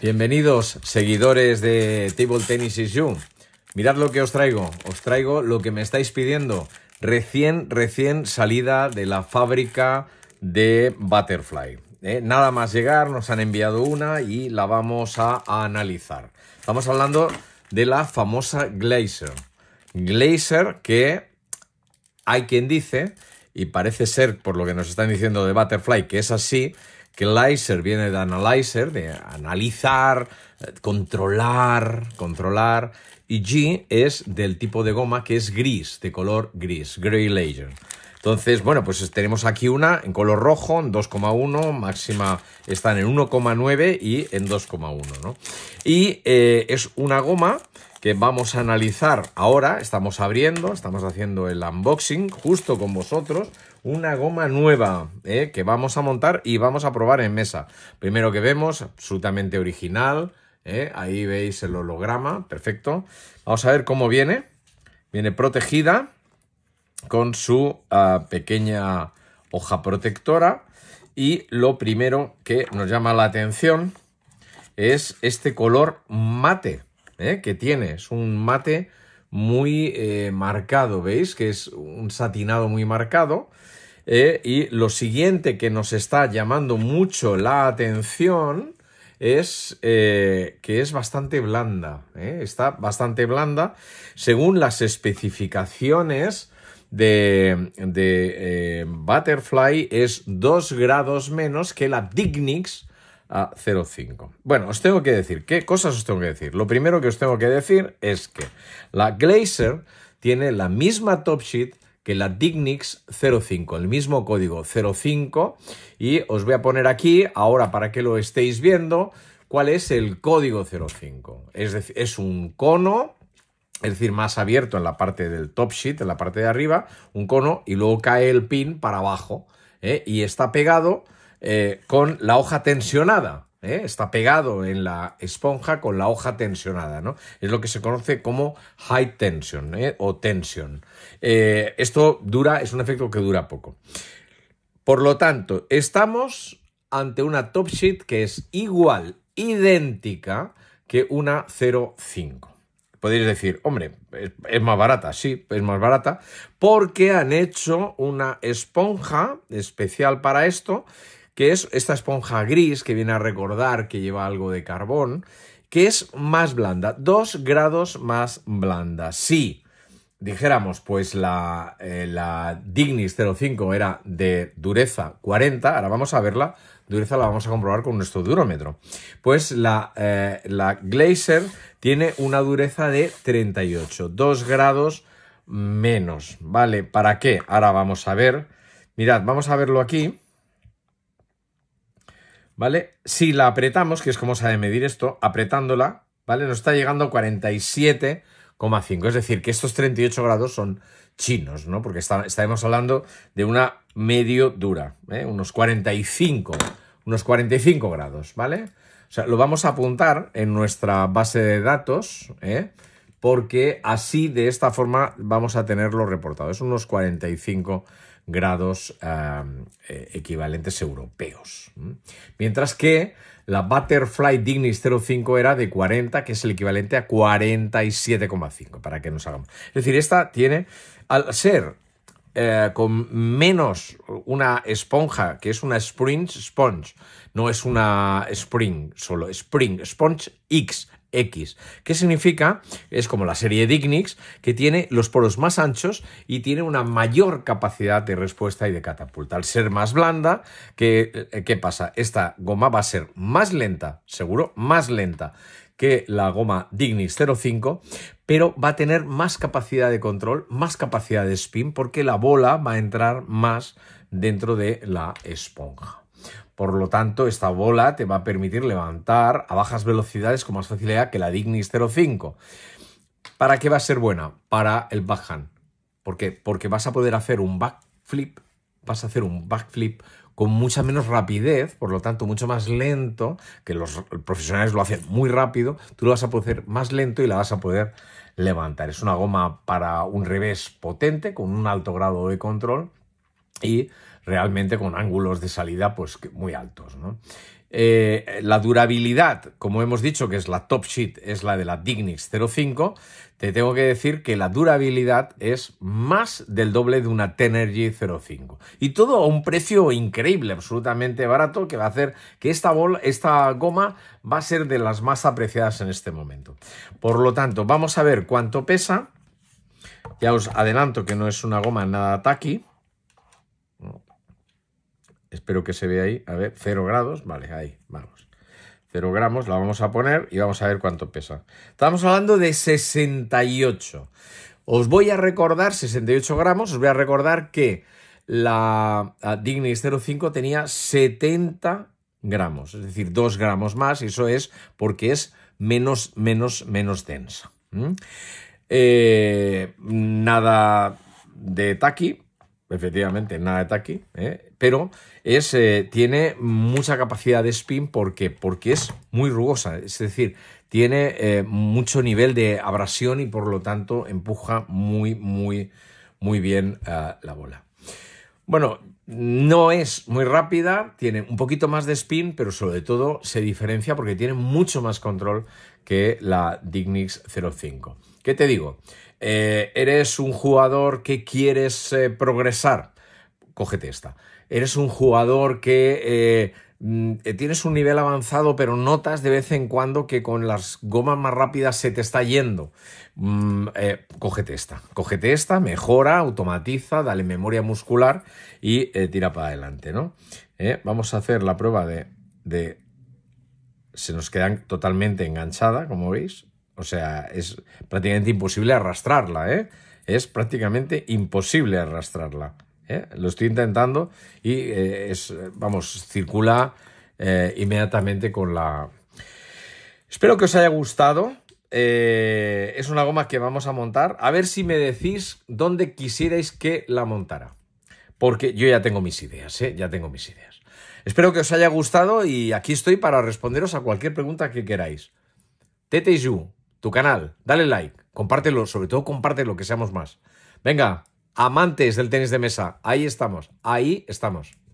Bienvenidos, seguidores de Table Tennis is You. Mirad lo que os traigo. Os traigo lo que me estáis pidiendo. Recién, recién salida de la fábrica de Butterfly. ¿Eh? Nada más llegar, nos han enviado una y la vamos a, analizar. Estamos hablando de la famosa Glazer. Glazer que hay quien dice, y parece ser por lo que nos están diciendo de Butterfly, que es así, que Lyser viene de analyzer, de analizar, controlar, controlar, y G es del tipo de goma que es gris, de color gris, Grey Laser. Entonces, bueno, pues tenemos aquí una en color rojo, en 2,1, máxima están en 1,9 y en 2,1, ¿no? Y eh, es una goma que vamos a analizar ahora. Estamos abriendo, estamos haciendo el unboxing justo con vosotros. Una goma nueva ¿eh? que vamos a montar y vamos a probar en mesa. Primero que vemos, absolutamente original. ¿eh? Ahí veis el holograma, perfecto. Vamos a ver cómo viene. Viene protegida con su ah, pequeña hoja protectora. Y lo primero que nos llama la atención es este color mate. ¿eh? que tiene. Es un mate muy eh, marcado, ¿veis? Que es un satinado muy marcado. Eh, y lo siguiente que nos está llamando mucho la atención es que es bastante blanda. está bastante blanda según las especificaciones de, de Butterfly es dos grados menos que la Dignix a 0,5. Bueno, os tengo que decir, ¿qué cosas os tengo que decir? Lo primero que os tengo que decir es que la Glaser tiene la misma top sheet que la Dignix 05, el mismo código 05 y os voy a poner aquí ahora para que lo estéis viendo cuál es el código 05. Es decir, es un cono es decir, más abierto en la parte del top sheet, en la parte de arriba, un cono, y luego cae el pin para abajo, ¿eh? y está pegado eh, con la hoja tensionada. ¿eh? Está pegado en la esponja con la hoja tensionada, Es lo que se conoce como high tension ¿eh? o tension. esto dura, es un efecto que dura poco. Por lo tanto, estamos ante una top sheet que es igual, idéntica que una 05. Podéis decir, hombre, es, más barata, sí, es más barata, porque han hecho una esponja especial para esto que es esta esponja gris que viene a recordar que lleva algo de carbón, que es más blanda, dos grados más blanda. Si dijéramos, pues la, eh, Dignis 05 era de dureza 40, ahora vamos a verla, dureza la vamos a comprobar con nuestro durómetro. Pues la, eh, Glaser tiene una dureza de 38, 2 grados menos, ¿vale? ¿Para qué? Ahora vamos a ver, mirad, vamos a verlo aquí. ¿vale? Si la apretamos, que es como se de medir esto, apretándola, ¿vale? Nos está llegando a 47,5. Es decir, que estos 38 grados son chinos, ¿no? Porque estaremos hablando de una medio dura, ¿eh? unos 45, unos 45 grados, ¿vale? O sea, lo vamos a apuntar en nuestra base de datos, ¿eh? porque así, de esta forma, vamos a tenerlo reportado. Es unos 45 grados eh, equivalentes europeos. Mientras que la Butterfly Dignis 05 era de 40, que es el equivalente a 47,5, para que nos hagamos. Es decir, esta tiene, al ser eh, con menos una esponja, que es una Spring Sponge, no es una Spring solo, Spring Sponge X, X, qué significa, es como la serie Dignix, que tiene los poros más anchos y tiene una mayor capacidad de respuesta y de catapulta. Al ser más blanda, qué eh, pasa? Esta goma va a ser más lenta, seguro, más lenta que la goma Dignix 05, pero va a tener más capacidad de control, más capacidad de spin, porque la bola va a entrar más dentro de la esponja. Por lo tanto, esta bola te va a permitir levantar a bajas velocidades con más facilidad que la Dignis 05. ¿Para qué va a ser buena? Para el backhand. ¿Por qué? Porque vas a poder hacer un backflip, vas a hacer un backflip con mucha menos rapidez, por lo tanto mucho más lento, que los profesionales lo hacen muy rápido, tú lo vas a poder hacer más lento y la vas a poder levantar. Es una goma para un revés potente, con un alto grado de control, y realmente con ángulos de salida pues, muy altos. ¿no? Eh, la durabilidad, como hemos dicho que es la top sheet, es la de la Dignix 05, te tengo que decir que la durabilidad es más del doble de una Tenergy 05. Y todo a un precio increíble, absolutamente barato, que va a hacer que esta, esta goma va a ser de las más apreciadas en este momento. Por lo tanto, vamos a ver cuánto pesa. Ya os adelanto que no es una goma nada taqui espero que se vea ahí, a ver, 0 grados, vale, ahí, vamos. 0 gramos, la vamos a poner y vamos a ver cuánto pesa. Estamos hablando de 68. Os voy a recordar, 68 gramos, os voy a recordar que la Dignis 05 tenía 70 gramos, es decir, 2 gramos más, y eso es porque es menos, menos, menos densa. Eh, nada de taqui, efectivamente, nada de taqui, ¿eh? pero es, eh, tiene mucha capacidad de spin porque, porque es muy rugosa, es decir, tiene eh, mucho nivel de abrasión y por lo tanto empuja muy, muy, muy bien ah, la bola. Bueno, no es muy rápida, tiene un poquito más de spin, pero sobre todo se diferencia porque tiene mucho más control que la Dignix 05. ¿Qué te digo? Eh, eres un jugador que quieres eh, progresar. Cógete esta. Eres un jugador que eh, Mm, eh, tienes un nivel avanzado, pero notas de vez en cuando que con las gomas más rápidas se te está yendo. Mm, eh, cógete esta, cógete esta, mejora, automatiza, dale memoria muscular y eh, tira para adelante, ¿no? vamos a hacer la prueba de, Se nos queda totalmente enganchada, como veis. O sea, es prácticamente imposible arrastrarla, Es prácticamente imposible arrastrarla. ¿eh? Lo estoy intentando y eh, vamos, circula eh, inmediatamente con la... Espero que os haya gustado. es una goma que vamos a montar. A ver si me decís dónde quisierais que la montara. Porque yo ya tengo mis ideas, Ya tengo mis ideas. Espero que os haya gustado y aquí estoy para responderos a cualquier pregunta que queráis. Tete tu canal, dale like, compártelo, sobre todo compártelo, que seamos más. Venga, amantes del tenis de mesa, ahí estamos, ahí estamos.